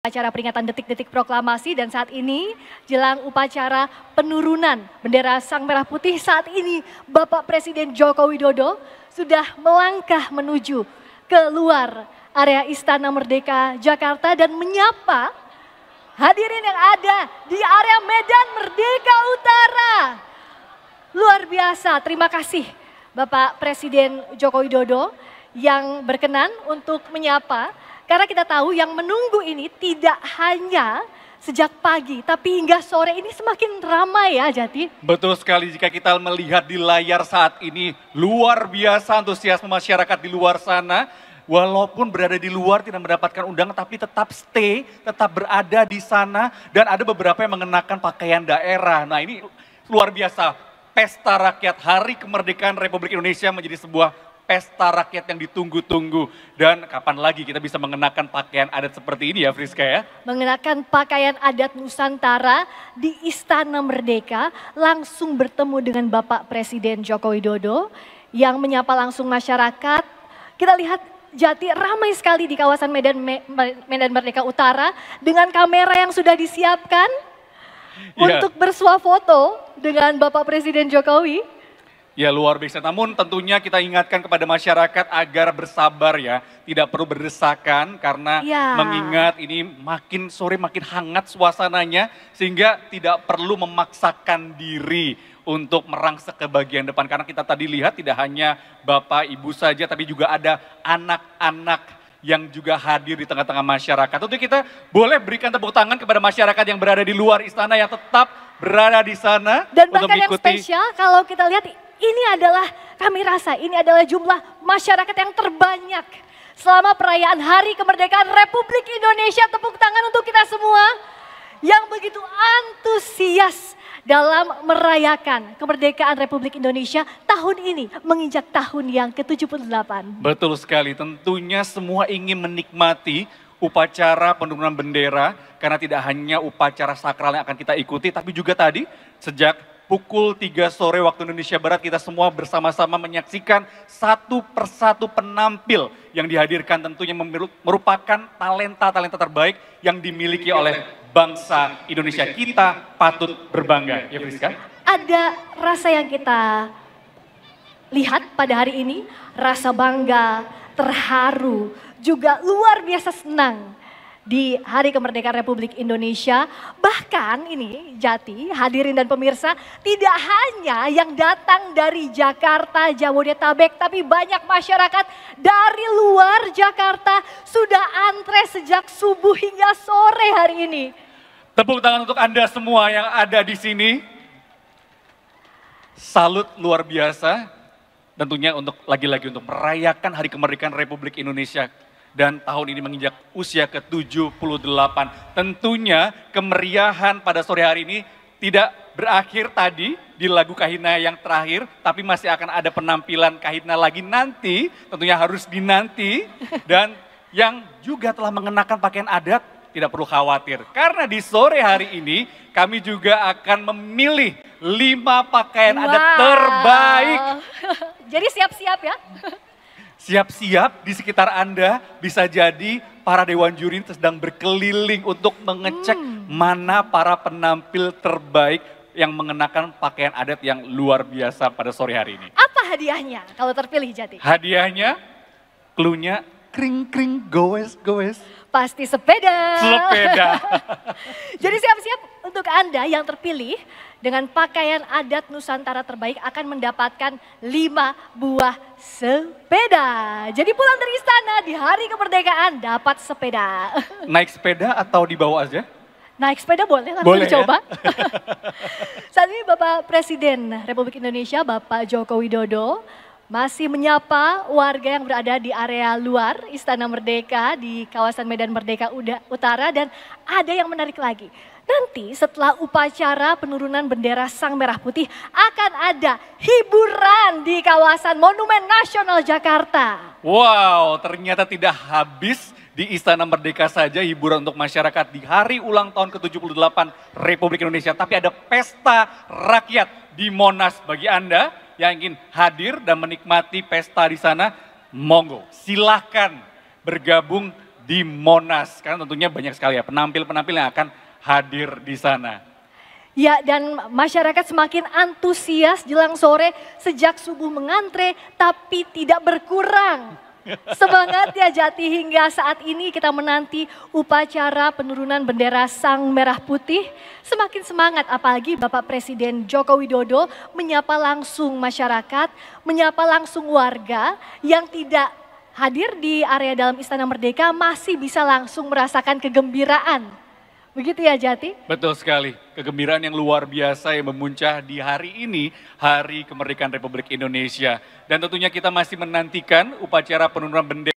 acara peringatan detik-detik proklamasi dan saat ini jelang upacara penurunan bendera Sang Merah Putih saat ini Bapak Presiden Joko Widodo sudah melangkah menuju ke luar area Istana Merdeka Jakarta dan menyapa hadirin yang ada di area Medan Merdeka Utara. Luar biasa, terima kasih Bapak Presiden Joko Widodo yang berkenan untuk menyapa karena kita tahu yang menunggu ini tidak hanya sejak pagi, tapi hingga sore ini semakin ramai ya Jati. Betul sekali jika kita melihat di layar saat ini luar biasa antusiasme masyarakat di luar sana walaupun berada di luar tidak mendapatkan undangan tapi tetap stay, tetap berada di sana dan ada beberapa yang mengenakan pakaian daerah. Nah, ini luar biasa. Pesta Rakyat Hari Kemerdekaan Republik Indonesia menjadi sebuah pesta rakyat yang ditunggu-tunggu. Dan kapan lagi kita bisa mengenakan pakaian adat seperti ini ya Friska ya? Mengenakan pakaian adat Nusantara di Istana Merdeka langsung bertemu dengan Bapak Presiden Joko Widodo yang menyapa langsung masyarakat. Kita lihat Jati ramai sekali di kawasan Medan Medan Merdeka Utara dengan kamera yang sudah disiapkan yeah. untuk bersuah foto dengan Bapak Presiden Jokowi. Ya luar biasa. Namun tentunya kita ingatkan kepada masyarakat agar bersabar ya, tidak perlu berdesakan karena ya. mengingat ini makin sore makin hangat suasananya sehingga tidak perlu memaksakan diri untuk merangsek ke bagian depan karena kita tadi lihat tidak hanya bapak ibu saja tapi juga ada anak-anak yang juga hadir di tengah-tengah masyarakat. Tentu kita boleh berikan tepuk tangan kepada masyarakat yang berada di luar istana yang tetap berada di sana Dan untuk mengikuti. yang spesial kalau kita lihat ini adalah kami rasa, ini adalah jumlah masyarakat yang terbanyak selama perayaan Hari Kemerdekaan Republik Indonesia. Tepuk tangan untuk kita semua yang begitu antusias dalam merayakan kemerdekaan Republik Indonesia tahun ini menginjak tahun yang ke-78. Betul sekali, tentunya semua ingin menikmati upacara penurunan bendera karena tidak hanya upacara sakral yang akan kita ikuti tapi juga tadi sejak pukul 3 sore waktu Indonesia Barat kita semua bersama-sama menyaksikan satu persatu penampil yang dihadirkan tentunya merupakan talenta-talenta terbaik yang dimiliki oleh bangsa Indonesia. Kita patut berbangga, ya Friska? Ada rasa yang kita lihat pada hari ini, rasa bangga, terharu, juga luar biasa senang di Hari Kemerdekaan Republik Indonesia. Bahkan ini Jati, hadirin dan pemirsa, tidak hanya yang datang dari Jakarta, Jabodetabek, tapi banyak masyarakat dari luar Jakarta sudah antre sejak subuh hingga sore hari ini. Tepuk tangan untuk Anda semua yang ada di sini. Salut luar biasa tentunya untuk lagi-lagi untuk merayakan Hari Kemerdekaan Republik Indonesia dan tahun ini menginjak usia ke-78. Tentunya kemeriahan pada sore hari ini tidak berakhir tadi di lagu Kahina yang terakhir, tapi masih akan ada penampilan Kahina lagi nanti, tentunya harus dinanti, dan yang juga telah mengenakan pakaian adat tidak perlu khawatir. Karena di sore hari ini kami juga akan memilih lima pakaian wow. adat terbaik. Jadi siap-siap ya siap-siap di sekitar Anda bisa jadi para dewan juri sedang berkeliling untuk mengecek hmm. mana para penampil terbaik yang mengenakan pakaian adat yang luar biasa pada sore hari ini. Apa hadiahnya kalau terpilih jadi? Hadiahnya, klunya kring kring goes goes pasti sepeda. Sepeda. Jadi siap-siap untuk Anda yang terpilih dengan pakaian adat Nusantara terbaik akan mendapatkan lima buah sepeda. Jadi pulang dari istana di hari kemerdekaan dapat sepeda. Naik sepeda atau dibawa aja? Naik sepeda boleh, langsung boleh, coba. Ya? Saat ini Bapak Presiden Republik Indonesia, Bapak Joko Widodo, masih menyapa warga yang berada di area luar Istana Merdeka di kawasan Medan Merdeka Utara dan ada yang menarik lagi. Nanti setelah upacara penurunan bendera Sang Merah Putih akan ada hiburan di kawasan Monumen Nasional Jakarta. Wow, ternyata tidak habis di Istana Merdeka saja hiburan untuk masyarakat di hari ulang tahun ke-78 Republik Indonesia. Tapi ada pesta rakyat di Monas bagi Anda yang ingin hadir dan menikmati pesta di sana, monggo. Silahkan bergabung di Monas. Karena tentunya banyak sekali ya penampil-penampil yang akan hadir di sana. Ya dan masyarakat semakin antusias jelang sore sejak subuh mengantre tapi tidak berkurang. Semangat ya Jati hingga saat ini kita menanti upacara penurunan bendera Sang Merah Putih. Semakin semangat apalagi Bapak Presiden Joko Widodo menyapa langsung masyarakat, menyapa langsung warga yang tidak hadir di area dalam Istana Merdeka masih bisa langsung merasakan kegembiraan Begitu ya Jati? Betul sekali. Kegembiraan yang luar biasa yang memuncah di hari ini, hari kemerdekaan Republik Indonesia. Dan tentunya kita masih menantikan upacara penurunan bendera.